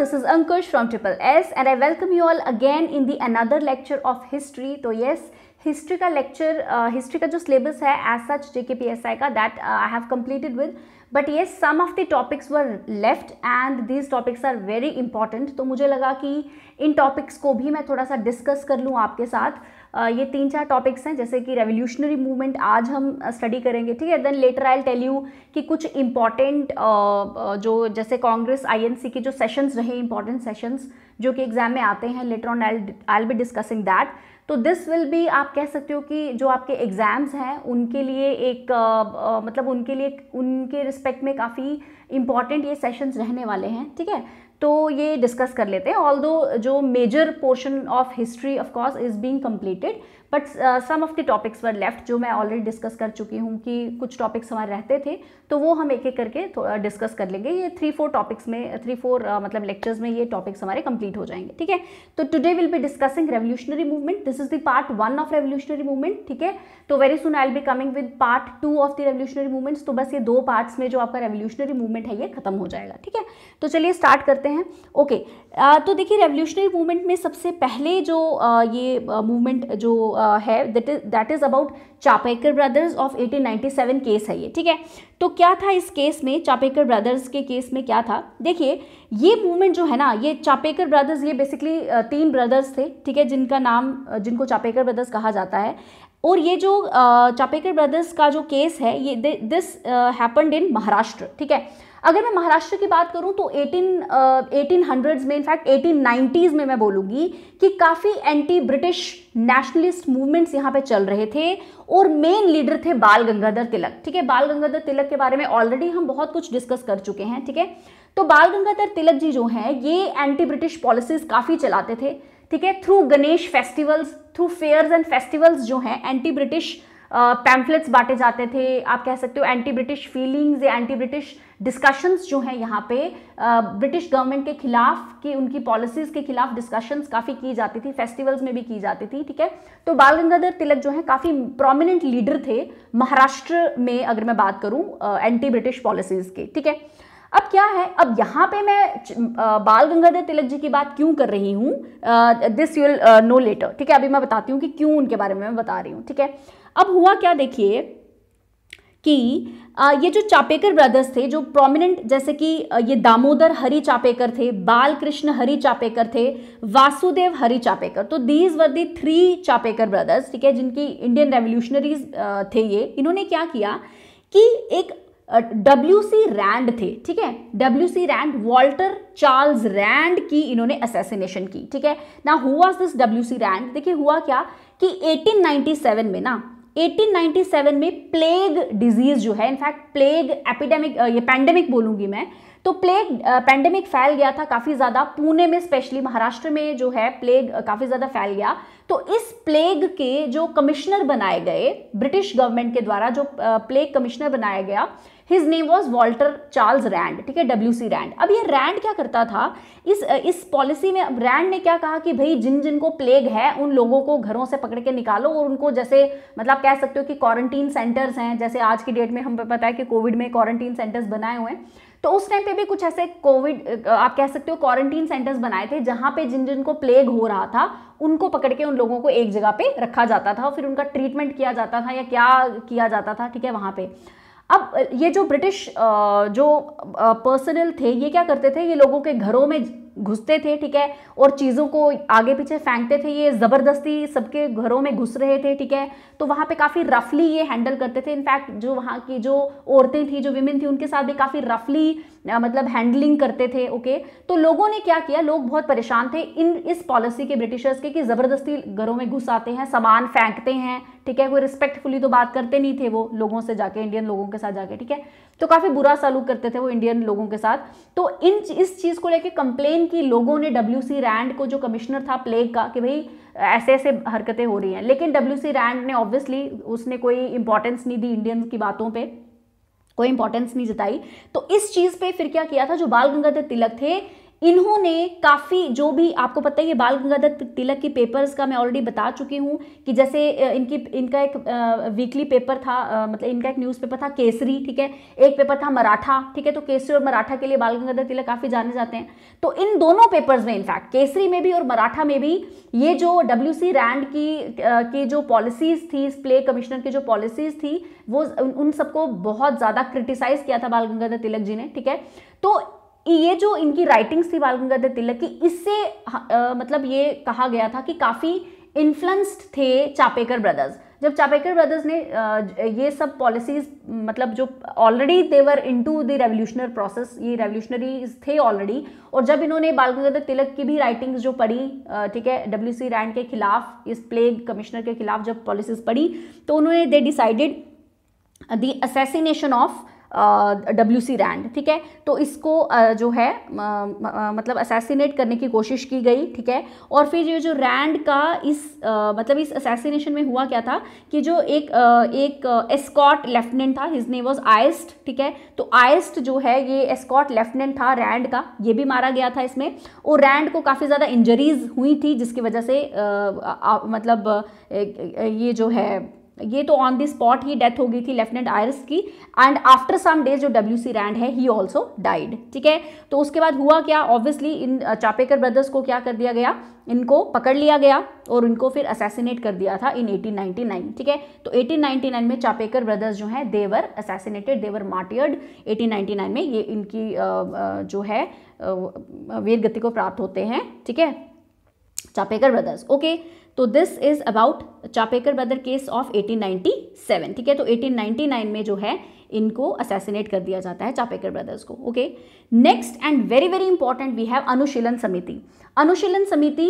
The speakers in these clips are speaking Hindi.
This is Ankush from triple S and I welcome you all again in the another lecture of history तो येस हिस्ट्री का लेक्चर हिस्ट्री uh, का जो सिलेबस है एज सच जे के पी एस आई का that I have completed with but ये some of the topics were left and these topics are very important तो मुझे लगा कि इन टॉपिक्स को भी मैं थोड़ा सा डिस्कस कर लूँ आपके साथ ये तीन चार टॉपिक्स हैं जैसे कि रेवोल्यूशनरी मूवमेंट आज हम स्टडी करेंगे ठीक है then later I tell you कि कुछ इंपॉर्टेंट जो जैसे कांग्रेस आईएनसी के जो सेशंस रहे इंपॉर्टेंट सेशंस जो कि एग्जाम में आते हैं later on I be discussing that तो दिस विल बी आप कह सकते हो कि जो आपके एग्ज़ाम्स हैं उनके लिए एक आ, आ, मतलब उनके लिए उनके रिस्पेक्ट में काफ़ी इंपॉर्टेंट ये सेशंस रहने वाले हैं ठीक है तो ये डिस्कस कर लेते हैं ऑल जो major portion of history of course is being completed but some of the topics were left जो मैं ऑलरेडी डिस्कस कर चुकी हूँ कि कुछ टॉपिक्स हमारे रहते थे तो वो हम एक एक करके डिस्कस uh, कर लेंगे ये थ्री फोर टॉपिक्स में थ्री फोर uh, मतलब लेक्चर्स में ये टॉपिक्स हमारे कंप्लीट हो जाएंगे ठीक है तो today will be discussing revolutionary movement this is the part one of revolutionary movement ठीक है तो very soon I be coming with part two of the revolutionary movements तो बस ये दो पार्ट्स में जो आपका रेवल्यूशनरी मूवमेंट है ये खत्म हो जाएगा ठीक है तो चलिए स्टार्ट करते हैं ओके okay, uh, तो देखिए रेवोल्यूशनरी मूवमेंट में सबसे पहले जो uh, ये मूवमेंट uh, जो है that is about Chapekar brothers of 1897 case है ये ठीक है तो क्या था इस केस में चापेकर ब्रदर्स के केस में क्या था देखिए ये मूवमेंट जो है ना ये चापेकर ब्रदर्स ये बेसिकली तीन ब्रदर्स थे ठीक है जिनका नाम जिनको चापेकर ब्रदर्स कहा जाता है और ये जो चापेकर ब्रदर्स का जो केस है ये दिस हैपन्ड इन महाराष्ट्र ठीक है अगर मैं महाराष्ट्र की बात करूं तो 18 एटीन हंड्रेड्स में इनफैक्ट एटीन नाइन्टीज़ में मैं बोलूंगी कि काफ़ी एंटी ब्रिटिश नेशनलिस्ट मूवमेंट्स यहाँ पे चल रहे थे और मेन लीडर थे बाल गंगाधर तिलक ठीक है बाल गंगाधर तिलक के बारे में ऑलरेडी हम बहुत कुछ डिस्कस कर चुके हैं ठीक है तो बाल गंगाधर तिलक जी जो हैं ये एंटी ब्रिटिश पॉलिसीज काफ़ी चलाते थे ठीक है through Ganesh festivals through fairs and festivals जो हैं एंटी ब्रिटिश पैम्फलेट्स बांटे जाते थे आप कह सकते हो एंटी ब्रिटिश फीलिंग्स या एंटी ब्रिटिश डिस्कशंस जो हैं यहाँ पे ब्रिटिश गवर्नमेंट के खिलाफ की उनकी पॉलिसीज़ के खिलाफ डिस्कशंस काफ़ी की जाती थी फेस्टिवल्स में भी की जाती थी ठीक है तो बाल गंगाधर तिलक जो है काफ़ी प्रोमिनेंट लीडर थे महाराष्ट्र में अगर मैं बात करूँ एंटी ब्रिटिश पॉलिसीज़ के ठीक है अब क्या है अब यहाँ पे मैं बाल गंगाधर तिलक जी की बात क्यों कर रही हूँ दिस यूल नो लेटर ठीक है अभी मैं बताती हूँ कि क्यों उनके बारे में मैं बता रही हूँ ठीक है अब हुआ क्या देखिए कि ये जो चापेकर ब्रदर्स थे जो प्रोमिनेंट जैसे कि ये दामोदर हरि चापेकर थे बाल कृष्ण हरि चापेकर थे वासुदेव हरि चापेकर तो these were the three Chapekar brothers ठीक है जिनकी इंडियन रेवोल्यूशनरीज थे ये इन्होंने क्या किया कि एक डब्ल्यू सी रैंड थे ठीक है W C Rand Walter Charles Rand की इन्होंने असेसिनेशन की ठीक है ना हुआ दिस डब्ल्यू सी रैंड देखिए हुआ क्या कि 1897 में ना 1897 में प्लेग डिजीज जो है इनफैक्ट प्लेग एपिडेमिक ये पैंडेमिक बोलूंगी मैं तो प्लेग पैंडेमिक फैल गया था काफ़ी ज़्यादा पुणे में स्पेशली महाराष्ट्र में जो है प्लेग काफ़ी ज़्यादा फैल गया तो इस प्लेग के जो कमिश्नर बनाए गए ब्रिटिश गवर्नमेंट के द्वारा जो प्लेग कमिश्नर बनाया गया his name was Walter Charles Rand ठीक है डब्ल्यू सी रैंड अब ये रैंड क्या करता था इस इस पॉलिसी में अब रैंड ने क्या कहा कि भाई जिन जिनको प्लेग है उन लोगों को घरों से पकड़ के निकालो और उनको जैसे मतलब कह सकते हो कि क्वारंटीन सेंटर्स हैं जैसे आज की डेट में हम पता है कि कोविड में क्वारंटीन सेंटर्स बनाए हुए हैं तो उस टाइम पे भी कुछ ऐसे कोविड आप कह सकते हो क्वारंटीन सेंटर्स बनाए थे जहाँ पे जिन जिनको प्लेग हो रहा था उनको पकड़ के उन लोगों को एक जगह पे रखा जाता था और फिर उनका ट्रीटमेंट किया जाता था या क्या किया जाता था ठीक है वहाँ पे अब ये जो ब्रिटिश जो पर्सनल थे ये क्या करते थे ये लोगों के घरों में घुसते थे ठीक है और चीज़ों को आगे पीछे फेंकते थे ये ज़बरदस्ती सबके घरों में घुस रहे थे ठीक है तो वहाँ पे काफ़ी रफली ये हैंडल करते थे इनफैक्ट जो वहाँ की जो औरतें थी जो विमेन थी उनके साथ भी काफ़ी रफली मतलब हैंडलिंग करते थे ओके तो लोगों ने क्या किया लोग बहुत परेशान थे इन इस पॉलिसी के ब्रिटिशर्स के कि ज़बरदस्ती घरों में घुस आते हैं सामान फेंकते हैं ठीक है कोई रिस्पेक्टफुली तो बात करते नहीं थे वो लोगों से जाके इंडियन लोगों के साथ जाके ठीक है तो काफ़ी बुरा सलूक करते थे वो इंडियन लोगों के साथ तो इन इस चीज़ को लेकर कंप्लेन की लोगों ने डब्ल्यू सी रैंड को जो कमिश्नर था प्लेग का कि भाई ऐसे ऐसे हरकतें हो रही हैं लेकिन डब्ल्यू सी रैंड ने ऑब्वियसली उसने कोई इंपॉर्टेंस नहीं दी इंडियंस की बातों पर कोई इंपॉर्टेंस नहीं जताई तो इस चीज़ पे फिर क्या किया था जो बाल गंगाधर तिलक थे इन्होंने काफ़ी जो भी आपको पता है ये बाल गंगाधर तिलक की पेपर्स का मैं ऑलरेडी बता चुकी हूँ कि जैसे इनकी इनका एक वीकली पेपर था मतलब इनका एक न्यूज़पेपर था केसरी ठीक है एक पेपर था मराठा ठीक है तो केसरी और मराठा के लिए बाल गंगाधर तिलक काफ़ी जाने जाते हैं तो इन दोनों पेपर्स में इनफैक्ट केसरी में भी और मराठा में भी ये जो डब्ल्यू सी रैंड की की जो पॉलिसीज़ थी प्ले कमिश्नर की जो पॉलिसीज़ थी वो उन सबको बहुत ज़्यादा क्रिटिसाइज़ किया था बाल गंगाधर तिलक जी ने ठीक है तो ये जो इनकी राइटिंग्स थी बाल गंगाधर तिलक की इससे मतलब ये कहा गया था कि काफ़ी इन्फ्लुएंस्ड थे चापेकर ब्रदर्स जब चापेकर ब्रदर्स ने ये सब पॉलिसीज मतलब जो already they were into the revolutionary process ये रेवोल्यूशनरीज थे ऑलरेडी और जब इन्होंने बाल गंगाधर तिलक की भी राइटिंग्स जो पढ़ी ठीक है डब्ल्यू सी रैंड के खिलाफ इस प्लेग कमिश्नर के खिलाफ जब पॉलिसीज पढ़ी तो उन्होंने they decided the assassination of W C Rand ठीक है तो इसको जो है मतलब असैसिनेट करने की कोशिश की गई ठीक है और फिर ये जो रैंड का इस मतलब इस असैसिनेशन में हुआ क्या था कि जो एक एक एस्कॉट लेफ्टिनेंट था हिज नेम वॉज आइस्ट ठीक है तो आइस्ट जो है ये एस्कॉट लेफ्टिनेंट था रैंड का ये भी मारा गया था इसमें और रैंड को काफ़ी ज़्यादा इंजरीज हुई थी जिसकी वजह से आ, आ, मतलब ये जो है ये तो ऑन द स्पॉट ही डेथ हो गई थी लेफ्टिनेंट आयरस की एंड आफ्टर सम डेज जो डब्ल्यू सी रैंड है ही ऑल्सो डाइड ठीक है तो उसके बाद हुआ क्या ऑब्वियसली इन चापेकर ब्रदर्स को क्या कर दिया गया इनको पकड़ लिया गया और इनको फिर असैसिनेट कर दिया था इन 1899 ठीक है तो 1899 में चापेकर ब्रदर्स जो हैं देवर असैसिनेटेड देवर मार्टियर्ड 1899 में ये इनकी जो है वीरगति को प्राप्त होते हैं ठीक है चापेकर ब्रदर्स ओके okay. तो this is about Chapekar brother case of 1897 ठीक है तो 1899 में जो है इनको असैसिनेट कर दिया जाता है चापेकर ब्रदर्स को okay next and very very important we have Anushilan Samiti Anushilan Samiti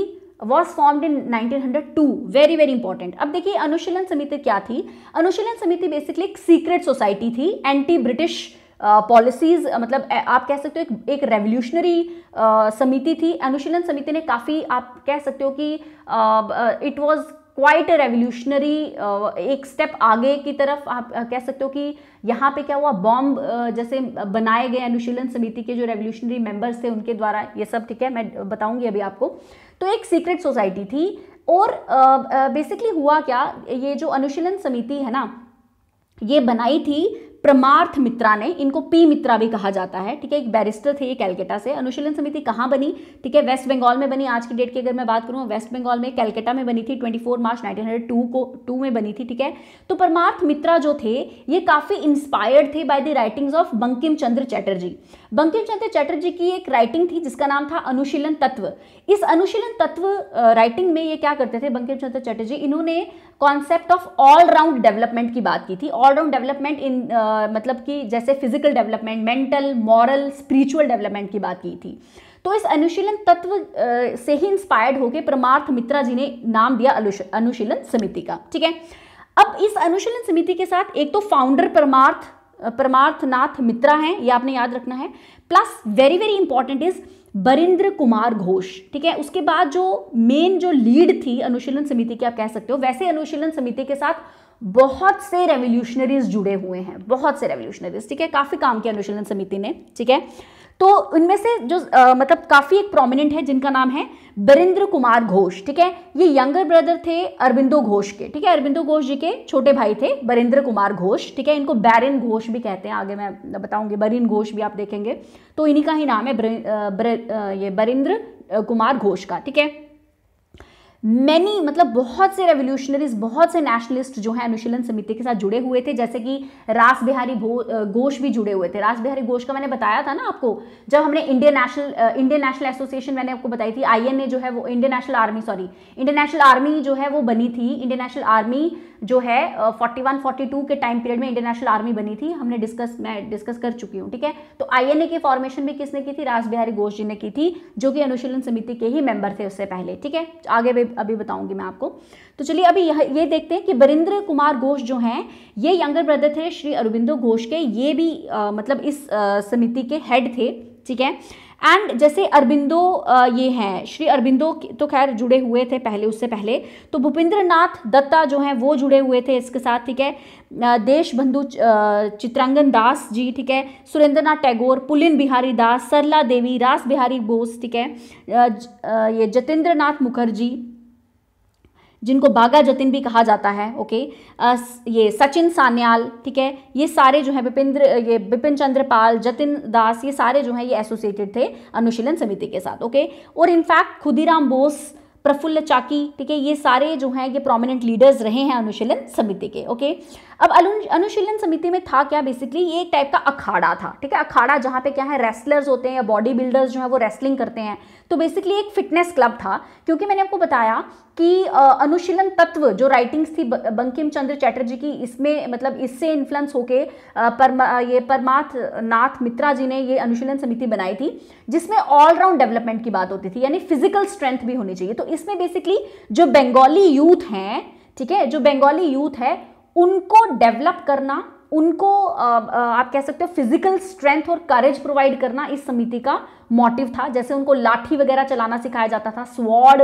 was formed in 1902 very very important अब देखिए अनुशीलन समिति क्या थी अनुशीलन समिति बेसिकली एक सीक्रेट सोसाइटी थी एंटी ब्रिटिश पॉलिसीज मतलब आप कह सकते हो एक एक रेवोल्यूशनरी समिति थी अनुशीलन समिति ने काफ़ी आप कह सकते हो कि इट वाज क्वाइट रेवोल्यूशनरी एक स्टेप आगे की तरफ आप कह सकते हो कि यहाँ पे क्या हुआ बॉम्ब जैसे बनाए गए अनुशीलन समिति के जो रेवोल्यूशनरी मेंबर्स थे उनके द्वारा ये सब ठीक है मैं बताऊंगी अभी आपको तो एक सीक्रेट सोसाइटी थी और बेसिकली हुआ क्या ये जो अनुशीलन समिति है ना ये बनाई थी प्रमार्थ मित्रा ने इनको पी मित्रा भी कहा जाता है ठीक है एक बैरिस्टर थे ये से अनुशीलन समिति कहाँ बनी ठीक है वेस्ट बंगाल में बनी आज की डेट की अगर मैं बात करूँ वेस्ट बंगाल में कैलकटा में बनी थी 24 मार्च 1902 को टू में बनी थी ठीक है तो परमार्थ मित्रा जो थे ये काफ़ी इंस्पायर्ड थे by the writings of Bankim Chandra Chatterjee Bankim Chandra Chatterjee की एक राइटिंग थी जिसका नाम था अनुशीलन तत्व इस अनुशीलन तत्व राइटिंग में ये क्या करते थे बंकिम चंद्र चटर्जी इन्होंने कॉन्सेप्ट ऑफ ऑलराउंड डेवलपमेंट की बात की थी ऑलराउंड डेवलपमेंट इन मतलब कि जैसे physical development mental moral spiritual development की बात की थी तो इस अनुशीलन तत्व से ही इंस्पायर्ड होकर परमार्थ मित्रा जी ने नाम दिया अनुशीलन समिति का ठीक है अब इस अनुशीलन समिति के साथ एक तो फाउंडर परमार्थ परमार्थनाथ मित्रा हैं ये आपने याद रखना है plus very very important is Barindra Kumar Ghosh ठीक है उसके बाद जो मेन जो लीड थी अनुशीलन समिति की आप कह सकते हो वैसे अनुशीलन समिति के साथ बहुत से रेवोल्यूशनरीज जुड़े हुए हैं बहुत से रेवोल्यूशनरीज ठीक है काफ़ी काम किया अनुशीलन समिति ने ठीक है तो उनमें से जो आ, मतलब काफ़ी एक प्रोमिनेंट है जिनका नाम है बरिंद्र कुमार घोष ठीक है ये यंगर ब्रदर थे अरविंदो घोष के ठीक है अरविंदो घोष जी के छोटे भाई थे बरिंद्र कुमार घोष ठीक है इनको बैरिन घोष भी कहते हैं आगे मैं बताऊंगी बरिन घोष भी आप देखेंगे तो इन्हीं का ही नाम है ये बरिंद्र कुमार घोष का ठीक है मैनी मतलब बहुत से रेवोल्यूशनरीज बहुत से नेशनलिस्ट जो हैं अनुशीलन समिति के साथ जुड़े हुए थे जैसे कि रास बिहारी घोष भी जुड़े हुए थे रास बिहारी घोष का मैंने बताया था ना आपको जब हमने Indian national Indian national association मैंने आपको बताई थी आईएनए जो है वो Indian national army sorry Indian national army जो है वो बनी थी इंडियन नेशनल आर्मी जो है फोर्टी वन फोर्टी टू के टाइम पीरियड में इंडियन नेशनल आर्मी बनी थी हमने डिस्कस मैं डिस्कस कर चुकी हूँ ठीक है तो आईएनए की फॉर्मेशन भी किसने की थी रास बिहारी घोष जी ने की थी जो कि अनुशीलन समिति के ही मेंबर थे उससे पहले ठीक है आगे भी अभी बताऊंगी मैं आपको तो चलिए अभी यह ये देखते हैं कि बरिंद्र कुमार घोष जो हैं ये यंगर ब्रदर थे श्री अरविंदो घोष के ये भी आ, मतलब इस समिति के हेड थे ठीक है एंड जैसे अरबिंदो ये हैं श्री अरबिंदो तो खैर जुड़े हुए थे पहले उससे पहले तो भूपेंद्र नाथ दत्ता जो हैं वो जुड़े हुए थे इसके साथ ठीक है देश बंधु चित्रांगन दास जी ठीक है सुरेंद्र नाथ टैगोर पुलिन बिहारी दास सरला देवी रास बिहारी बोस ठीक है ये जतेंद्र नाथ मुखर्जी जिनको बागा जतिन भी कहा जाता है ओके आ, ये सचिन सान्याल ठीक है ये सारे जो है विपिंद्र ये बिपिन चंद्रपाल जतिन दास ये सारे जो हैं ये एसोसिएटेड थे अनुशीलन समिति के साथ ओके और इनफैक्ट खुदीराम बोस प्रफुल्ल चाकी ठीक है ये सारे जो हैं ये प्रोमिनेंट लीडर्स रहे हैं अनुशीलन समिति के ओके अब अनुशीलन समिति में था क्या बेसिकली ये एक टाइप का अखाड़ा था ठीक है अखाड़ा जहाँ पे क्या है रेसलर्स होते हैं या बॉडी बिल्डर्स जो है वो रेसलिंग करते हैं तो बेसिकली एक फिटनेस क्लब था क्योंकि मैंने आपको बताया कि अनुशीलन तत्व जो राइटिंग्स थी बंकिम चंद्र चैटर्जी की इसमें मतलब इससे इन्फ्लुएंस होके परमा ये परमार्थ नाथ मित्रा जी ने ये अनुशीलन समिति बनाई थी जिसमें ऑलराउंड डेवलपमेंट की बात होती थी यानी फिजिकल स्ट्रेंथ भी होनी चाहिए तो इसमें बेसिकली जो बंगाली यूथ हैं ठीक है जो बंगाली यूथ है उनको डेवलप करना उनको आप कह सकते हो फिजिकल स्ट्रेंथ और करेज प्रोवाइड करना इस समिति का मोटिव था जैसे उनको लाठी वगैरह चलाना सिखाया जाता था स्वॉर्ड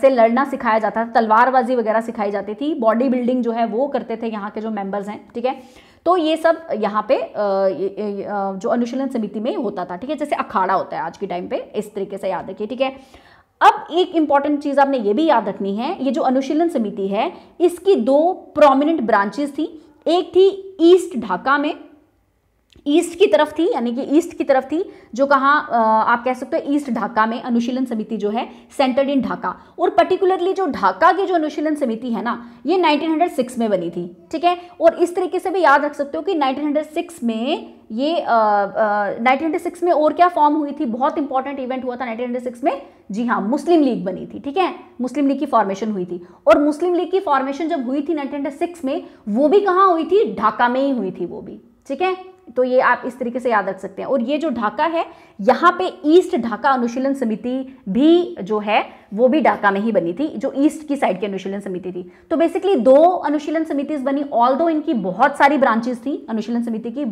से लड़ना सिखाया जाता था तलवारबाजी वगैरह सिखाई जाती थी बॉडी बिल्डिंग जो है वो करते थे यहाँ के जो मेंबर्स हैं ठीक है तो ये सब यहाँ पे जो अनुशीलन समिति में होता था ठीक है जैसे अखाड़ा होता है आज के टाइम पे इस तरीके से याद रखिए ठीक है अब एक इंपॉर्टेंट चीज आपने ये भी याद रखनी है ये जो अनुशीलन समिति है इसकी दो प्रोमिनेंट ब्रांचेस थी एक थी ईस्ट ढाका में ईस्ट की तरफ थी यानी कि ईस्ट की तरफ थी जो कहा आप कह सकते हो ईस्ट ढाका में अनुशीलन समिति जो है सेंटर्ड इन ढाका और पर्टिकुलरली जो ढाका की जो अनुशीलन समिति है ना ये 1906 में बनी थी ठीक है और इस तरीके से भी याद रख सकते हो कि 1906 में ये नाइनटीन uh, uh, में और क्या फॉर्म हुई थी बहुत इंपॉर्टेंट इवेंट हुआ था नाइनटीन oh में जी हाँ मुस्लिम लीग बनी थी ठीक है मुस्लिम लीग की फॉर्मेशन हुई थी और मुस्लिम लीग की फॉर्मेशन जब हुई थी नाइनटीन में वो भी कहाँ हुई थी ढाका में ही हुई थी वो भी ठीक है तो ये आप इस तरीके से याद रख सकते हैं और ये जो ढाका है यहाँ पे ईस्ट ढाका अनुशीलन समिति भी जो है वो भी ढाका में ही बनी थी जो ईस्ट की साइड की अनुशीलन समिति थी तो बेसिकली दो अनुशीलन समितिज बनी ऑल दो इनकी बहुत सारी ब्रांचेस थी अनुशीलन समिति की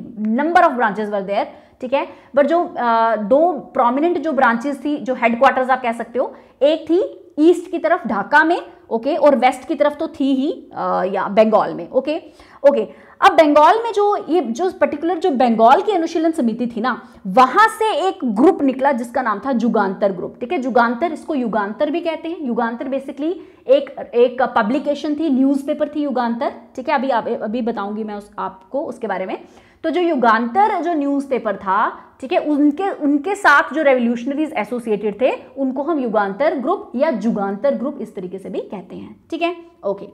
number of branches were there ठीक है बट जो आ, दो प्रोमिनेंट जो ब्रांचेस थी जो हेडक्वार्टर्स आप कह सकते हो एक थी ईस्ट की तरफ ढाका में ओके और वेस्ट की तरफ तो थी ही आ, या बंगाल में ओके ओके अब बंगाल में जो ये जो पर्टिकुलर जो बंगाल की अनुशीलन समिति थी ना वहां से एक ग्रुप निकला जिसका नाम था जुगांतर ग्रुप ठीक है जुगांतर इसको युगांतर भी कहते हैं युगांतर बेसिकली एक एक पब्लिकेशन थी न्यूज़पेपर थी युगांतर ठीक है अभी अभी बताऊंगी मैं उस आपको उसके बारे में तो जो युगान्तर जो न्यूज़पेपर था ठीक है उनके उनके साथ जो रेवोल्यूशनरीज एसोसिएटेड थे उनको हम युगान्तर ग्रुप या जुगान्तर ग्रुप इस तरीके से भी कहते हैं ठीक है okay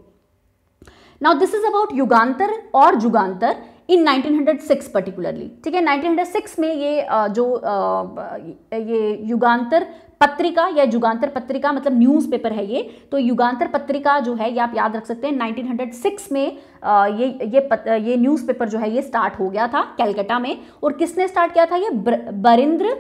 now this is about Yugantar और जुगान्तर इन 1906 पर्टिकुलरली ठीक है 1906 में ये जो ये युगान्तर पत्रिका या युगांतर पत्रिका मतलब न्यूज़पेपर है ये तो युगांतर पत्रिका जो है ये आप याद रख सकते हैं 1906 में ये ये पत, ये न्यूज़पेपर जो है ये स्टार्ट हो गया था कैलकाटा में और किसने स्टार्ट किया था ये बर, बरिंद्र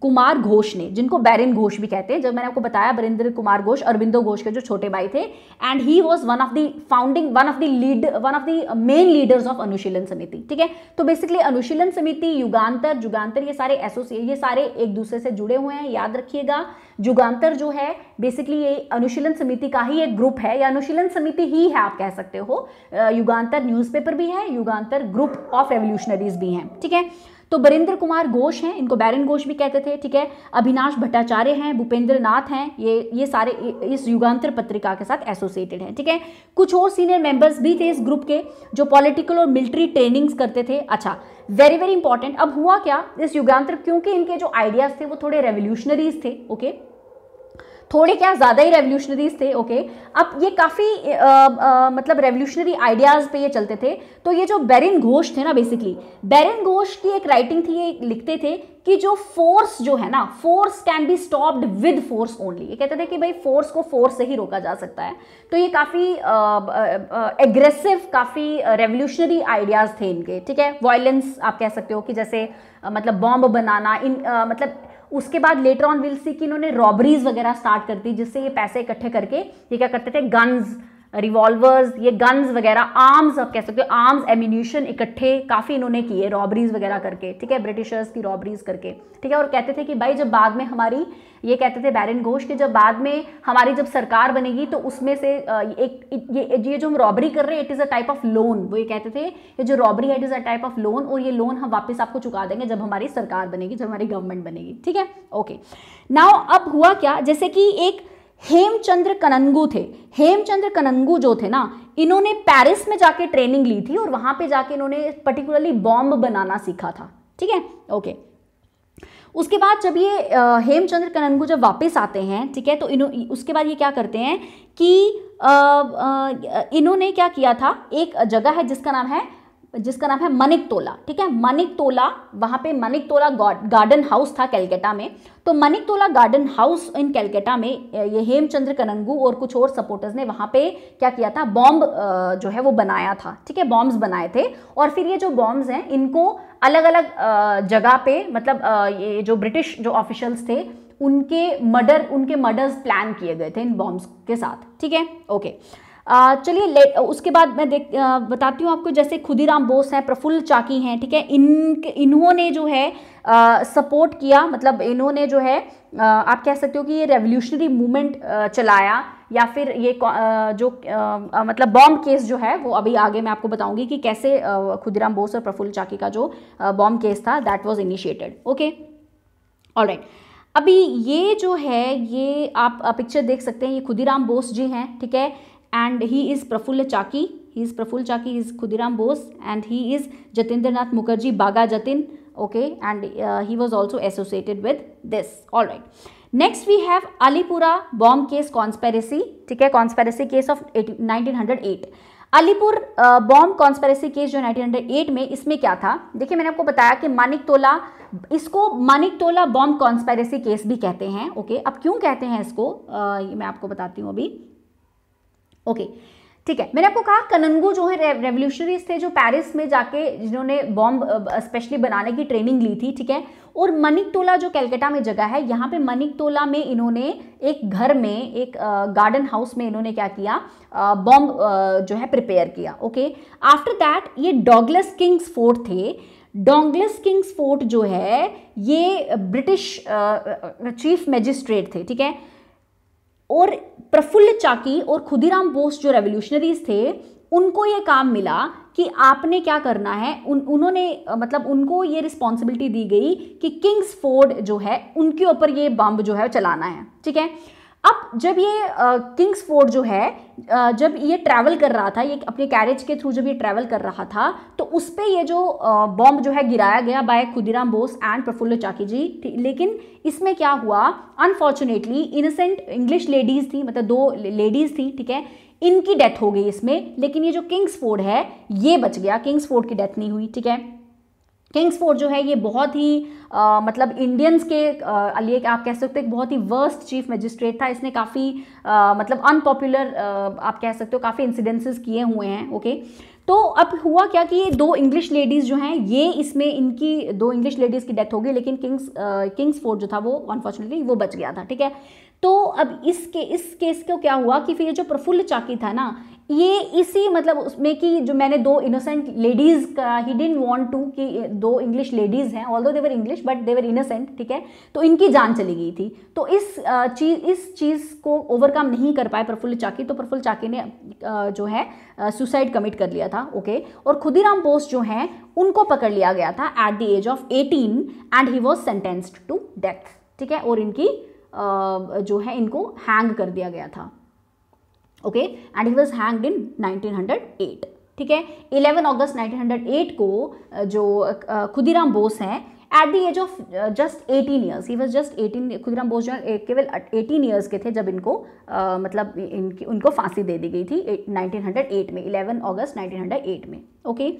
कुमार घोष ने जिनको बैरिन घोष भी कहते हैं जब मैंने आपको बताया बरिंद्र कुमार घोष अरविंदो घोष के जो छोटे भाई थे and he was one of the founding one of the lead one of the main leaders of Anushilan Samiti ठीक है तो बेसिकली अनुशीलन समिति युगांतर जुगांतर ये सारे एसोसिए ये सारे एक दूसरे से जुड़े हुए हैं याद रखिएगा जुगांतर जो है बेसिकली ये अनुशीलन समिति का ही एक ग्रुप है या अनुशीलन समिति ही है आप कह सकते हो युगांतर न्यूज़पेपर भी है युगांतर ग्रुप ऑफ रेवोल्यूशनरीज भी हैं ठीक है तो बरेंद्र कुमार घोष हैं इनको बैरन घोष भी कहते थे ठीक है अविनाश भट्टाचार्य हैं भूपेंद्र नाथ हैं ये ये सारे इस युगांतर पत्रिका के साथ एसोसिएटेड हैं ठीक है थीके? कुछ और सीनियर मेंबर्स भी थे इस ग्रुप के जो पॉलिटिकल और मिलिट्री ट्रेनिंग्स करते थे अच्छा वेरी वेरी इंपॉर्टेंट अब हुआ क्या इस युगांतर क्योंकि इनके जो आइडियाज़ थे वो थोड़े रेवोल्यूशनरीज थे ओके okay? थोड़े क्या ज़्यादा ही रेवोल्यूशनरीज थे ओके अब ये काफ़ी मतलब रेवोल्यूशनरी आइडियाज़ पे ये चलते थे तो ये जो बैरिन घोष थे ना बेसिकली बैरिन घोष की एक राइटिंग थी ये लिखते थे कि जो फोर्स जो है ना force can be stopped with force only ये कहते थे कि भाई फोर्स को फोर्स से ही रोका जा सकता है तो ये काफ़ी एग्रेसिव काफ़ी रेवोल्यूशनरी आइडियाज़ थे इनके ठीक है वॉयलेंस आप कह सकते हो कि जैसे आ, मतलब बॉम्ब बनाना इन आ, मतलब उसके बाद लेटर ऑन विल सी कि इन्होंने रॉबरीज वगैरह स्टार्ट कर दी जिससे ये पैसे इकट्ठे करके ये क्या करते थे गन्स रिवॉल्वर्स ये गन्स वगैरह आर्म्स आप कह सकते हो आर्म्स एम्यूनिशन इकट्ठे काफ़ी इन्होंने किए रॉबरीज वगैरह करके ठीक है ब्रिटिशर्स की रॉबरीज करके ठीक है और कहते थे कि भाई जब बाद में हमारी ये कहते थे बैरन घोष कि जब बाद में हमारी जब सरकार बनेगी तो उसमें से एक ये ये जो हम रॉबरी कर रहे हैं it is a type of loan वो ये कहते थे ये जो रॉबरी है it is a type of loan और ये लोन हम वापस आपको चुका देंगे जब हमारी सरकार बनेगी जब हमारी गवर्नमेंट बनेगी ठीक है ओके नाउ अब हुआ क्या जैसे कि एक हेमचंद्र कनंगू थे हेमचंद्र कनंगू जो थे ना इन्होंने पेरिस में जाके ट्रेनिंग ली थी और वहां पे जाके इन्होंने पर्टिकुलरली बॉम्ब बनाना सीखा था ठीक है ओके उसके बाद जब ये हेमचंद्र कनंगू जब वापस आते हैं ठीक है तो इन्हों उसके बाद ये क्या करते हैं कि इन्होंने क्या किया था एक जगह है जिसका नाम है जिसका नाम है मनिक तोला ठीक है मनिक तोला वहाँ पे मनिक तोला गार्डन हाउस था कैलकाटा में तो मनिक तोला गार्डन हाउस इन कैलकाटा में ये हेमचंद्र कनंगू और कुछ और सपोर्टर्स ने वहाँ पे क्या किया था बॉम्ब जो है वो बनाया था ठीक है बॉम्ब्स बनाए थे और फिर ये जो बॉम्ब्स हैं इनको अलग अलग जगह पे मतलब ये जो ब्रिटिश जो ऑफिशल्स थे उनके मर्डर उनके मर्डर्स प्लान किए गए थे इन बॉम्ब्स के साथ ठीक है ओके चलिए उसके बाद मैं देख बताती हूँ आपको जैसे खुदीराम बोस हैं प्रफुल्ल चाकी हैं ठीक है इन इन्होंने जो है आ, सपोर्ट किया मतलब इन्होंने जो है आ, आप कह सकते हो कि ये रेवोल्यूशनरी मूवमेंट चलाया या फिर ये जो मतलब बॉम्ब केस जो है वो अभी आगे मैं आपको बताऊंगी कि कैसे खुदीराम बोस और प्रफुल्ल चाकी का जो बॉम्ब केस था that was initiated okay all अभी ये जो है ये आप पिक्चर देख सकते हैं ये खुदीराम बोस जी हैं ठीक है and he is Prafulla Chaki he is Prafulla Chaki is Khudiram Bose and he is Jatindra Nath Mukherjee Bagha Jatin okay and he was also associated with this all right next we have Alipore bomb case conspiracy ठीक है conspiracy case of nineteen hundred eight Alipore bomb conspiracy case जो नाइनटीन हंड्रेड एट में इसमें क्या था देखिए मैंने आपको बताया कि मानिक तोला इसको मानिक तोला बॉम्ब कॉन्स्पेरेसी केस भी कहते हैं ओके अब क्यों कहते हैं इसको आ, uh, ये मैं आपको बताती हूँ अभी ओके ठीक है मैंने आपको कहा कनंगो जो है रेवोल्यूशनरीज थे जो पेरिस में जाके जिन्होंने बॉम्ब स्पेशली बनाने की ट्रेनिंग ली थी ठीक है और मनिकटोला जो कैलकटा में जगह है यहाँ पे मनिकटोला में इन्होंने एक घर में एक गार्डन हाउस में इन्होंने क्या किया बॉम्ब जो है प्रिपेयर किया ओके आफ्टर दैट ये डॉगलस किंग्स फोर्ट थे डोंगलस किंग्स फोर्ट जो है ये ब्रिटिश चीफ मजिस्ट्रेट थे ठीक है और प्रफुल्ल चाकी और खुदीराम बोस जो रेवोल्यूशनरीज थे उनको ये काम मिला कि आपने क्या करना है उन उन्होंने मतलब उनको ये रिस्पॉन्सिबिलिटी दी गई कि किंग्स फोर्ड जो है उनके ऊपर ये बम जो है चलाना है ठीक है अब जब ये किंग्स फोर्ड जो है uh, जब ये ट्रैवल कर रहा था ये अपने कैरेज के थ्रू जब ये ट्रैवल कर रहा था तो उस पर यह जो बॉम्ब जो है गिराया गया बाय खुदीराम बोस एंड प्रफुल्ल चाकी जी लेकिन इसमें क्या हुआ अनफॉर्चुनेटली इनोसेंट इंग्लिश लेडीज़ थी मतलब दो लेडीज़ थी ठीक है इनकी डेथ हो गई इसमें लेकिन ये जो किंग्स फोर्ड है ये बच गया किंग्स फोर्ड की डेथ नहीं हुई ठीक है किंग्सफोर्ड जो है ये बहुत ही आ, मतलब इंडियंस के लिए आप कह सकते हो एक बहुत ही वर्स्ट चीफ मजिस्ट्रेट था इसने काफ़ी मतलब अनपॉपुलर आप कह सकते हो काफ़ी इंसिडेंसेस किए हुए हैं ओके तो अब हुआ क्या कि ये दो इंग्लिश लेडीज़ जो हैं ये इसमें इनकी दो इंग्लिश लेडीज़ की डेथ हो गई लेकिन किंग्स किंग्स फोर्ड जो था वो अनफॉर्चुनेटली वो बच गया था ठीक है तो अब इसके इस केस को क्या हुआ कि फिर ये जो प्रफुल्ल चाकी था ना ये इसी मतलब उसमें कि जो मैंने दो इनोसेंट लेडीज़ का ही डिन वॉन्ट टू कि दो इंग्लिश लेडीज़ हैं although they were English but they were innocent ठीक है तो इनकी जान चली गई थी तो इस चीज़ इस चीज़ को ओवरकम नहीं कर पाए प्रफुल्ल चाकी तो प्रफुल्ल चाकी ने जो है सुसाइड कमिट कर लिया था ओके और खुदीराम बोस जो हैं उनको पकड़ लिया गया था at the age of eighteen and he was sentenced to death ठीक है और इनकी जो है इनको हैंग कर दिया गया था okay and he was hanged in 1908 ठीक है 11 अगस्त 1908 को जो खुदीराम बोस हैं at the age of just 18 years he was just 18 Khudiram Bose जो है केवल 18 ईयर्स के थे जब इनको आ, मतलब इनकी उनको फांसी दे दी गई थी 1908 में 11 अगस्त 1908 में ओके okay?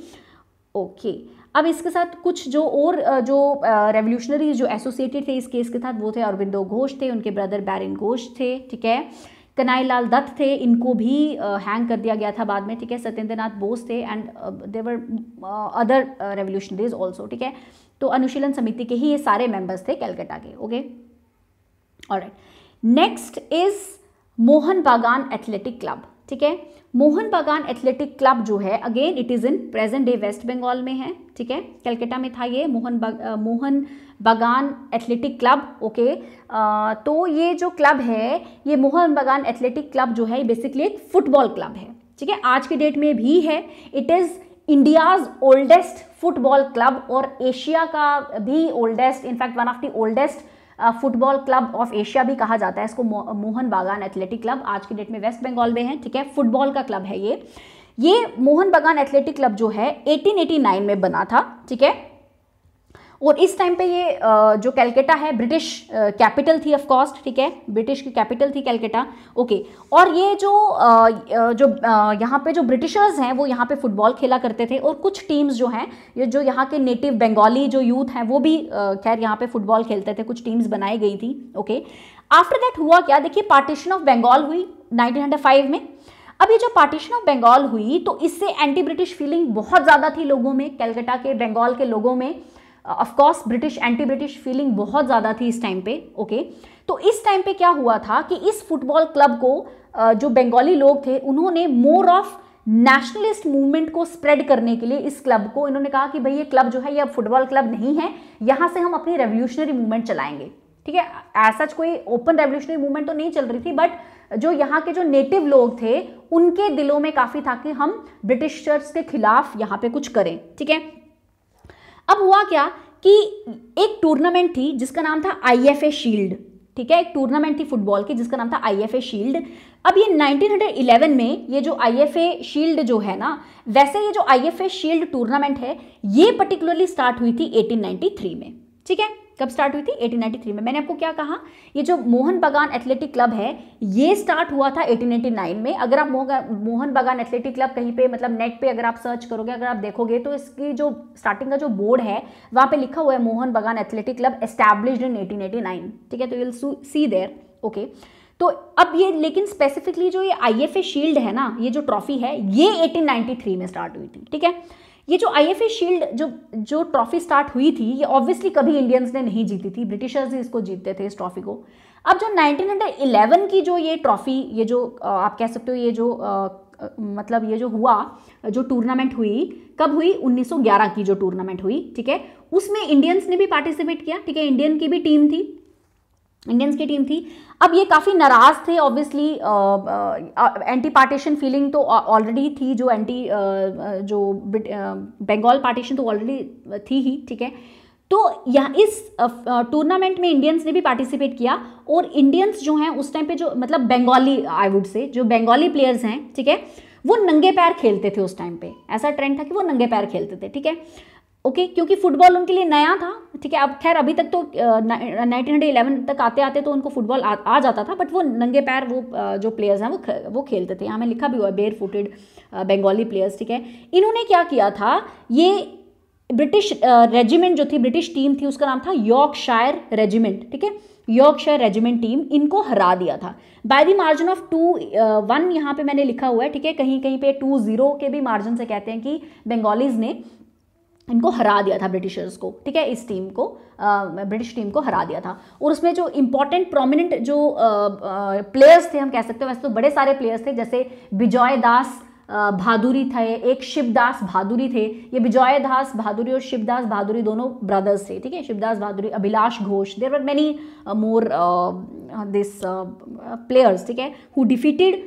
Okay okay. अब इसके साथ कुछ जो और जो रेवोल्यूशनरीज जो एसोसिएटेड थे इस केस के साथ वो थे अरविंदो घोष थे उनके ब्रदर बैरिन घोष थे ठीक है कनाई लाल दत्त थे इनको भी हैंग कर दिया गया था बाद में ठीक है सत्येंद्र नाथ बोस थे and they were other revolutionaries also ठीक है तो अनुशीलन समिति के ही ये सारे मेंबर्स थे कैलकटा के ओके और next is Mohan Bagan athletic club ठीक है मोहन बागान एथलेटिक क्लब जो है again it is in present day West Bengal में है ठीक है कलकत्ता में था ये मोहन बाग, Mohan Bagan athletic club okay आ, तो ये जो क्लब है ये मोहन बागान एथलेटिक क्लब जो है बेसिकली एक फुटबॉल क्लब है ठीक है आज के डेट में भी है it is India's oldest football club और एशिया का भी oldest in fact one of the oldest football club of Asia भी कहा जाता है इसको मो, मोहन बागान एथलेटिक क्लब आज की डेट में वेस्ट बंगाल में है ठीक है फुटबॉल का क्लब है ये ये मोहन बागान एथलेटिक क्लब जो है 1889 में बना था ठीक है और इस टाइम पे ये जो कैलकटा है ब्रिटिश कैपिटल थी ऑफ कॉस्ट ठीक है ब्रिटिश की कैपिटल थी कैलकटा ओके और ये जो जो यहाँ पे जो ब्रिटिशर्स हैं वो यहाँ पे फुटबॉल खेला करते थे और कुछ टीम्स जो हैं ये जो यहाँ के नेटिव बंगाली जो यूथ हैं वो भी खैर यहाँ पे फुटबॉल खेलते थे कुछ टीम्स बनाई गई थी ओके आफ्टर दैट हुआ क्या देखिए पार्टीशन ऑफ बंगाल हुई नाइनटीन में अब ये जो पार्टीशन ऑफ बंगाल हुई तो इससे एंटी ब्रिटिश फीलिंग बहुत ज़्यादा थी लोगों में कैलकटा के बंगाल के लोगों में of course British anti British feeling बहुत ज़्यादा थी इस टाइम पे ओके okay? तो इस टाइम पे क्या हुआ था कि इस फुटबॉल क्लब को uh, जो बंगाली लोग थे उन्होंने मोर ऑफ नेशनलिस्ट मूवमेंट को स्प्रेड करने के लिए इस क्लब को इन्होंने कहा कि भाई ये क्लब जो है ये अब फुटबॉल क्लब नहीं है यहाँ से हम अपनी रेवोल्यूशनरी मूवमेंट चलाएंगे ठीक है ऐसा कोई ओपन रेवोल्यूशनरी मूवमेंट तो नहीं चल रही थी बट जो यहाँ के जो नेटिव लोग थे उनके दिलों में काफ़ी था कि हम ब्रिटिशर्स के खिलाफ यहाँ पे कुछ करें ठीक है अब हुआ क्या कि एक टूर्नामेंट थी जिसका नाम था आई एफ ए शील्ड ठीक है एक टूर्नामेंट थी फुटबॉल की जिसका नाम था आई एफ ए शील्ड अब ये 1911 में ये जो आई एफ ए शील्ड जो है ना वैसे ये जो I F A shield tournament है ये पर्टिकुलरली स्टार्ट हुई थी 1893 में ठीक है कब स्टार्ट हुई थी 1893 में मैंने आपको क्या कहा ये जो मोहन बगान एथलेटिक क्लब है ये स्टार्ट हुआ था 1889 में अगर आप मोहन बगान एथलेटिक क्लब कहीं पे मतलब नेट पे अगर आप सर्च करोगे अगर आप देखोगे तो इसकी जो स्टार्टिंग का जो बोर्ड है वहाँ पे लिखा हुआ है Mohan Bagan athletic club established in 1889 ठीक है तो यूल सी देर ओके तो अब ये लेकिन स्पेसिफिकली जो ये आई शील्ड है ना ये जो ट्रॉफी है ये एटीन में स्टार्ट हुई थी ठीक है ये जो आई एफ ए शील्ड जो जो ट्रॉफी स्टार्ट हुई थी ये ऑब्वियसली कभी इंडियंस ने नहीं जीती थी ब्रिटिशर्स ही इसको जीतते थे इस ट्रॉफी को अब जो 1911 की जो ये ट्रॉफी ये जो आप कह सकते हो ये जो आ, मतलब ये जो हुआ जो टूर्नामेंट हुई कब हुई 1911 की जो टूर्नामेंट हुई ठीक है उसमें इंडियंस ने भी पार्टिसिपेट किया ठीक है इंडियन की भी टीम थी इंडियंस की टीम थी अब ये काफ़ी नाराज़ थे ऑब्वियसली एंटी पार्टीशन फीलिंग तो ऑलरेडी थी जो एंटी uh, जो बंगाल पार्टीशन तो ऑलरेडी थी ही ठीक है तो यह इस टूर्नामेंट में इंडियंस ने भी पार्टिसिपेट किया और इंडियंस जो हैं उस टाइम पे जो मतलब बंगाली आई वुड से जो बंगाली प्लेयर्स हैं ठीक है वो नंगे पैर खेलते थे उस टाइम पे ऐसा ट्रेंड था कि वो नंगे पैर खेलते थे ठीक है ओके okay, क्योंकि फुटबॉल उनके लिए नया था ठीक है अब खैर अभी तक तो नाइनटीन हंड्रेड इलेवन तक आते आते तो उनको फुटबॉल आ, आ जाता था बट वो नंगे पैर वो जो प्लेयर्स हैं वो वो खेलते थे यहाँ मैं लिखा भी हुआ बेयर फुटेड बंगाली प्लेयर्स ठीक है इन्होंने क्या किया था ये ब्रिटिश रेजिमेंट जो थी ब्रिटिश टीम थी उसका नाम था यॉर्कशायर रेजिमेंट ठीक है यॉर्कशायर रेजिमेंट टीम इनको हरा दिया था by the margin of two one यहाँ पे मैंने लिखा हुआ है ठीक है कहीं कहीं पे टू जीरो के भी मार्जिन से कहते हैं कि बंगालीज ने इनको हरा दिया था ब्रिटिशर्स को ठीक है इस टीम को ब्रिटिश टीम को हरा दिया था और उसमें जो इम्पोर्टेंट प्रोमिनेंट जो प्लेयर्स थे हम कह सकते हैं वैसे तो बड़े सारे प्लेयर्स थे जैसे विजय दास भादुरी थे एक शिवदास भादुरी थे ये विजय दास भादुरी और शिवदास भादुरी दोनों ब्रदर्स थे ठीक है Shibdas Bhaduri Abhilash Ghosh there are many more this players ठीक है who defeated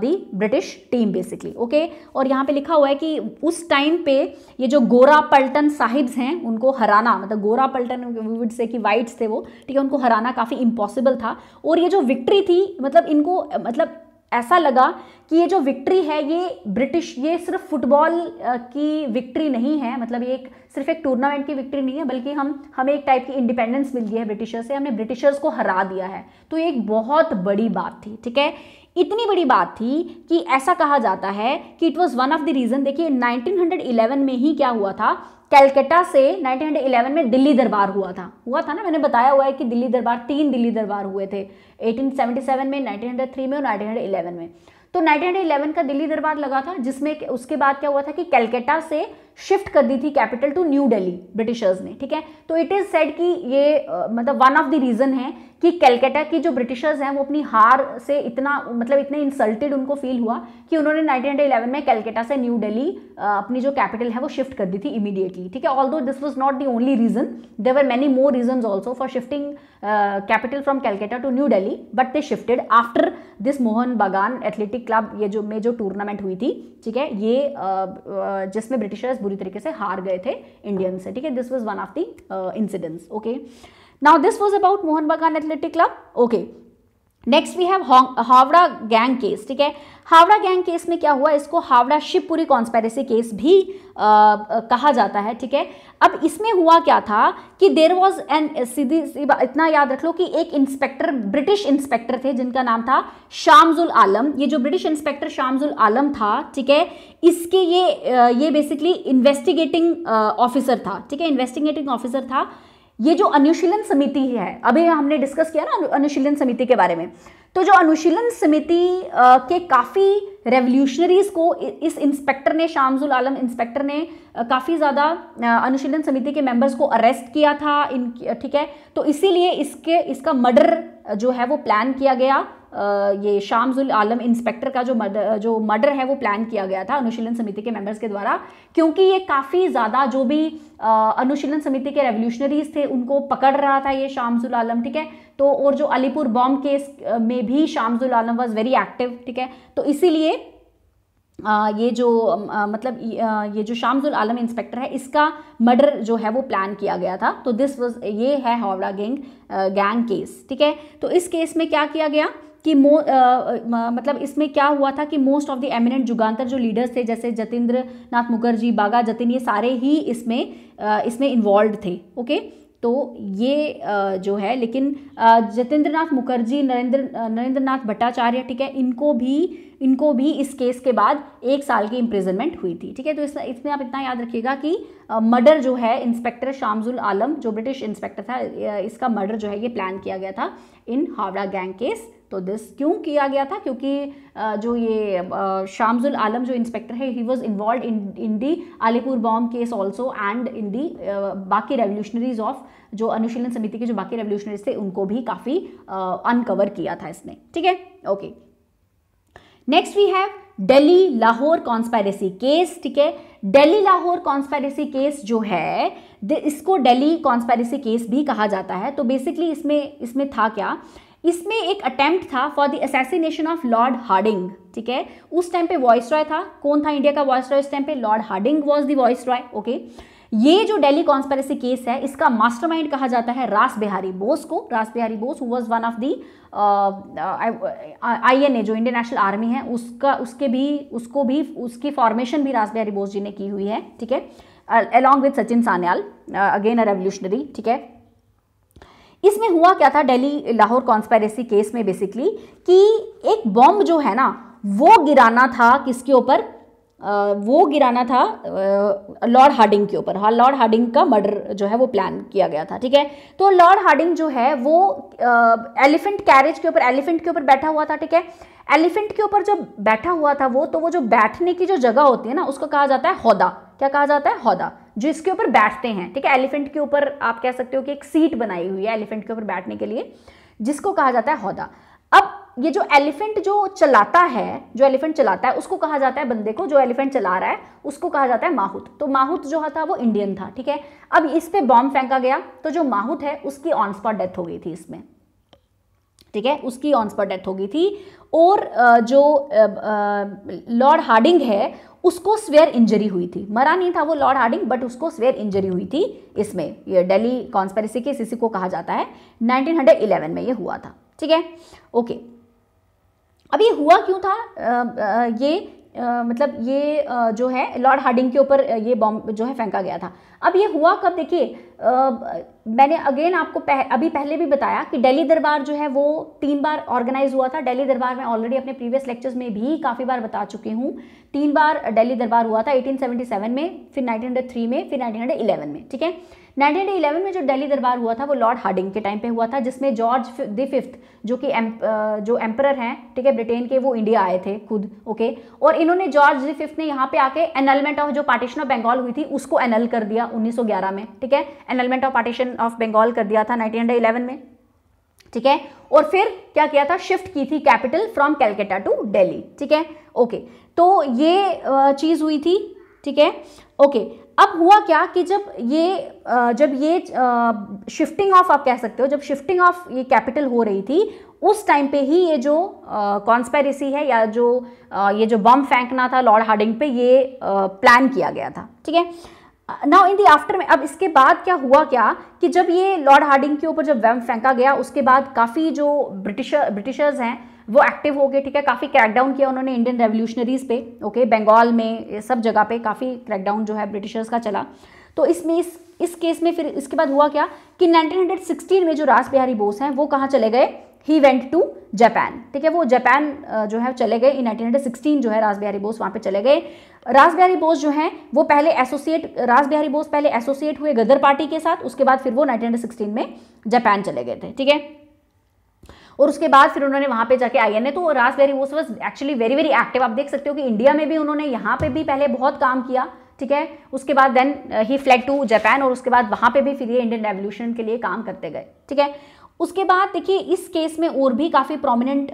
the British team basically okay और यहाँ पे लिखा हुआ है कि उस टाइम पे ये जो गोरा पल्टन साहिब्स हैं उनको हराना मतलब गोरा पल्टन वुड से कि वाइट्स थे वो ठीक है उनको हराना काफ़ी इम्पॉसिबल था और ये जो विक्ट्री थी मतलब इनको मतलब ऐसा लगा कि ये जो विक्ट्री है ये ब्रिटिश ये सिर्फ फुटबॉल की विक्ट्री नहीं है मतलब ये एक सिर्फ एक टूर्नामेंट की विक्ट्री नहीं है बल्कि हम हमें एक टाइप की इंडिपेंडेंस मिल गई है ब्रिटिशर्स से हमने ब्रिटिशर्स को हरा दिया है तो ये एक बहुत बड़ी बात थी ठीक है इतनी बड़ी बात थी कि ऐसा कहा जाता है कि it was one of the reason देखिए 1911 में ही क्या हुआ था कैलकटा से 1911 में दिल्ली दरबार हुआ था हुआ था ना मैंने बताया हुआ है कि दिल्ली दरबार तीन दिल्ली दरबार हुए थे 1877 में 1903 में और 1911 में तो 1911 का दिल्ली दरबार लगा था जिसमें उसके बाद क्या हुआ था कि कैलकटा से शिफ्ट कर दी थी capital to New Delhi Britishers ने ठीक है तो इट इज़ सेड कि ये मतलब वन ऑफ द रीज़न है कि कैलकाटा की जो ब्रिटिशर्स हैं वो अपनी हार से इतना मतलब इतने इंसल्टेड उनको फील हुआ कि उन्होंने 1911 में कैलकाटा से न्यू दिल्ली अपनी जो कैपिटल है वो शिफ्ट कर दी थी इमीडिएटली ठीक है although this was not the only reason there were many more reason also for shifting capital from Calcutta to New Delhi but they shifted after this Mohan Bagan athletic club ये जो में जो टूर्नामेंट हुई थी ठीक है ये uh, जिसमें ब्रिटिशर्स बुरी तरीके से हार गए थे इंडियन से ठीक है this was one of the incidents okay now this was about Mohan Bagan athletic club okay next we have Howrah gang case ठीक है हावड़ा गैंग केस में क्या हुआ इसको हावड़ा शिवपुरी कॉन्स्पेरेसी केस भी आ, आ, कहा जाता है ठीक है अब इसमें हुआ क्या था कि देर वॉज एन सीधी सी इतना याद रख लो कि एक इंस्पेक्टर ब्रिटिश इंस्पेक्टर थे जिनका नाम था शामजुल आलम ये जो ब्रिटिश इंस्पेक्टर शामजुल आलम था ठीक है इसके ये ये बेसिकली इन्वेस्टिगेटिंग ऑफिसर था ठीक है इन्वेस्टिगेटिंग ऑफिसर था ये जो अनुशीलन समिति है अभी हमने डिस्कस किया ना अनुशीलन समिति के बारे में तो जो अनुशीलन समिति के काफ़ी रेवोल्यूशनरीज को इस इंस्पेक्टर ने शामजुल आलम इंस्पेक्टर ने काफ़ी ज़्यादा अनुशीलन समिति के मेंबर्स को अरेस्ट किया था इन ठीक है तो इसीलिए इसके इसका मर्डर जो है वो प्लान किया गया ये शामजुल आलम इंस्पेक्टर का जो मर्डर जो मर्डर है वो प्लान किया गया था अनुशीलन समिति के मेंबर्स के द्वारा क्योंकि ये काफ़ी ज़्यादा जो भी अनुशीलन समिति के रेवोल्यूशनरीज थे उनको पकड़ रहा था ये शामजुल आलम ठीक है तो और जो अलीपुर बॉम्ब केस में भी Shamsul Alam was very active ठीक है तो इसीलिए आ, ये जो आ, मतलब ये जो शामजुल आलम इंस्पेक्टर है इसका मर्डर जो है वो प्लान किया गया था तो दिस वॉज ये है हावड़ा गैंग गैंग केस ठीक है तो इस केस में क्या किया गया कि मो आ, मतलब इसमें क्या हुआ था कि most of the eminent Jugantar जो लीडर्स थे जैसे जतेंद्र नाथ मुखर्जी बागा जतिन ये सारे ही इसमें आ, इसमें इन्वॉल्व थे ओके तो ये जो है लेकिन जतेंद्र नाथ मुखर्जी नरेंद्र नरेंद्र नाथ भट्टाचार्य ठीक है इनको भी इनको भी इस केस के बाद एक साल की इम्प्रिजनमेंट हुई थी ठीक है तो इस, इसमें आप इतना याद रखिएगा कि मर्डर जो है इंस्पेक्टर शामजुल आलम जो ब्रिटिश इंस्पेक्टर था इसका मर्डर जो है ये प्लान किया गया था इन हावड़ा गैंग केस तो दिस क्यों किया गया था क्योंकि जो ये शामजुल आलम जो इंस्पेक्टर है he was involve in in the Alipore bomb case also and in the बाकी रेवोल्यूशनरीज ऑफ जो अनुशीलन समिति के जो बाकी रेवोल्यूशनरीज थे उनको भी काफ़ी अनकवर किया था इसने ठीक है okay next we have Delhi Lahore conspiracy case ठीक है दिल्ली लाहौर कॉन्स्पायरेसी केस जो है इसको दिल्ली कॉन्स्पायरेसी केस भी कहा जाता है तो बेसिकली इसमें इसमें था क्या इसमें एक अटैम्प्ट था for the assassination of lord Hardinge ठीक है उस टाइम पे वॉइस रॉय था कौन था इंडिया का वॉइस रॉय उस टाइम पे lord Hardinge was the viceroy okay ये जो डेली कॉन्स्पेरेसी केस है इसका मास्टरमाइंड कहा जाता है रास बिहारी बोस को Ras Bihari Bose was one of the I A जो इंडियन नेशनल आर्मी है उसका उसके भी उसको भी उसकी फॉर्मेशन भी रास बिहारी बोस जी ने की हुई है ठीक है along uh, with Sachin Sanyal again a revolutionary ठीक है इसमें हुआ क्या था दिल्ली लाहौर कॉन्स्पेरेसी केस में बेसिकली कि एक बॉम्ब जो है ना वो गिराना था किसके ऊपर वो गिराना था लॉर्ड हार्डिंग के ऊपर हाँ लॉर्ड हार्डिंग का मर्डर जो है वो प्लान किया गया था ठीक है तो लॉर्ड हार्डिंग जो है वो एलिफेंट कैरेज के ऊपर एलिफेंट के ऊपर बैठा हुआ था ठीक है एलिफेंट के ऊपर जो बैठा हुआ था वो तो वो जो बैठने की जो जगह होती है ना उसको कहा जाता है हौदा क्या कहा जाता है हौदा जो इसके ऊपर बैठते हैं ठीक है एलिफेंट के ऊपर आप कह सकते हो कि एक सीट बनाई हुई है एलिफेंट के ऊपर बैठने के लिए जिसको कहा जाता है हौदा ये जो एलिफेंट जो चलाता है जो एलिफेंट चलाता है उसको कहा जाता है बंदे को जो एलिफेंट चला रहा है उसको कहा जाता है माहूत तो माहूत जो था वो इंडियन था ठीक है अब इस पर बॉम्ब फेंका गया तो जो माहूत है उसकी ऑन स्पॉट डेथ हो गई थी इसमें ठीक है उसकी ऑन स्पॉट डेथ हो गई थी और जो लॉर्ड हार्डिंग है उसको स्वेयर इंजरी हुई थी मरा नहीं था वो लॉर्ड हार्डिंग बट उसको स्वेयर इंजरी हुई थी इसमें ये डेली कॉन्स्पेरेसी के इसी को कहा जाता है 1911 में ये हुआ था ठीक है ओके अब ये हुआ क्यों था आ, ये आ, मतलब ये आ, जो है लॉर्ड हार्डिंग के ऊपर ये बॉम्ब जो है फेंका गया था अब ये हुआ कब देखिए मैंने अगेन आपको पह, अभी पहले भी बताया कि दिल्ली दरबार जो है वो तीन बार ऑर्गेनाइज हुआ था दिल्ली दरबार में ऑलरेडी अपने प्रीवियस लेक्चर्स में भी काफ़ी बार बता चुकी हूँ तीन बार दिल्ली दरबार हुआ था 1877 में फिर 1903 में फिर 1911 में ठीक है 1911 में जो दिल्ली दरबार हुआ था वो लॉर्ड हार्डिंग के टाइम पे हुआ था जिसमें जॉर्ज द फिफ्थ जो कि एम, जो एम्पर हैं ठीक है ब्रिटेन के वो इंडिया आए थे खुद ओके और इन्होंने जॉर्ज द फिफ्थ ने यहाँ पे आके एनलमेंट ऑफ जो पार्टीशन ऑफ बंगाल हुई थी उसको एनल कर दिया 1911 में ठीक है annulment of partition of Bengal कर दिया था नाइनटीन में ठीक है और फिर क्या किया था शिफ्ट की थी capital from Calcutta to Delhi ठीक है ओके तो ये चीज़ हुई थी ठीक है ओके अब हुआ क्या कि जब ये जब ये शिफ्टिंग ऑफ आप कह सकते हो जब शिफ्टिंग ऑफ ये कैपिटल हो रही थी उस टाइम पे ही ये जो कॉन्स्पेरेसी है या जो ये जो बम फेंकना था लॉर्ड हार्डिंग पे ये प्लान किया गया था ठीक है नाउ इन दी आफ्टर में अब इसके बाद क्या हुआ क्या कि जब ये लॉर्ड हार्डिंग के ऊपर जब बम फेंका गया उसके बाद काफ़ी जो ब्रिटिश ब्रिटिशर्स हैं वो एक्टिव हो गए ठीक है काफ़ी क्रैकडाउन किया उन्होंने इंडियन रेवोल्यूशनरीज़ पे ओके बंगाल में सब जगह पे काफ़ी क्रैकडाउन जो है ब्रिटिशर्स का चला तो इसमें इस इस केस में फिर इसके बाद हुआ क्या कि 1916 में जो राज बिहारी बोस हैं वो कहाँ चले गए ही वेंट टू जापान ठीक है वो जापान जो है चले गए इन 1916 जो है राज बिहारी बोस वहाँ पे चले गए राज बिहारी बोस जो हैं वो पहले एसोसिएट राज बिहारी बोस पहले एसोसिएट हुए गदर पार्टी के साथ उसके बाद फिर वो नाइनटीन में जापान चले गए थे ठीक है और उसके बाद फिर उन्होंने वहां पे जाके आई एन ए तो very was was actually very very active आप देख सकते हो कि इंडिया में भी उन्होंने यहाँ पे भी पहले बहुत काम किया ठीक है उसके बाद देन ही फ्लैग टू जापान और उसके बाद वहां पे भी फिर ये इंडियन रेवोल्यूशन के लिए काम करते गए ठीक है उसके बाद देखिए इस केस में और भी काफ़ी प्रोमिनेंट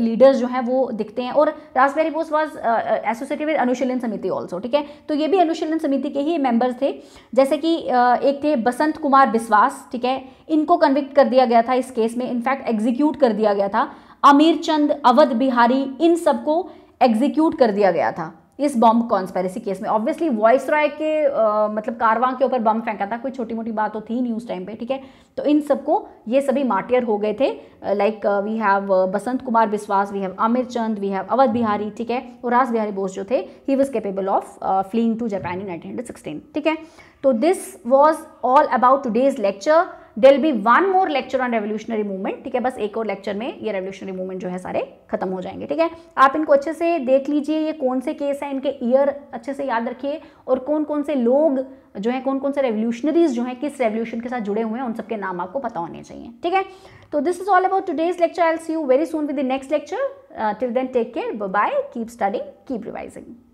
लीडर्स जो हैं वो दिखते हैं और Rashbehari Bose was associated with Anushilan Samiti also ठीक है तो ये भी अनुशीलन समिति के ही मेंबर्स थे जैसे कि uh, एक थे बसंत कुमार बिस्वास ठीक है इनको कन्विक्ट कर दिया गया था इस केस में इनफैक्ट एग्जीक्यूट कर दिया गया था अमीर चंद अवध बिहारी इन सबको एग्जीक्यूट कर दिया गया था इस बॉम्ब कॉन्स्पेरेसी केस में ऑब्वियसली वॉइस रॉय के आ, मतलब कारवां के ऊपर बम फेंका था कोई छोटी मोटी बात तो थी नहीं उस टाइम पे ठीक है तो इन सबको ये सभी मार्टियर हो गए थे like we have Basant Kumar Biswas we have Amir Chand we have Awadh Bihari ठीक है और राज बिहारी बोस जो थे he was capable of fleeing to Japan in nineteen ठीक है तो this was all about today's lecture there be one more lecture on revolutionary movement ठीक है बस एक और लेक्चर में ये रेवोल्यूशनरी मूवमेंट जो है सारे खत्म हो जाएंगे ठीक है आप इनको अच्छे से देख लीजिए ये कौन से केस हैं इनके ईयर अच्छे से याद रखिए और कौन कौन से लोग जो है कौन कौन से रेवोल्यूशनरीज जो है किस रेवोल्यूशन के साथ जुड़े हुए हैं उन सबके नाम आपको पता होने चाहिए ठीक है तो this is all about today's lecture I see you very soon with the next lecture till then take care bye keep studying keep revising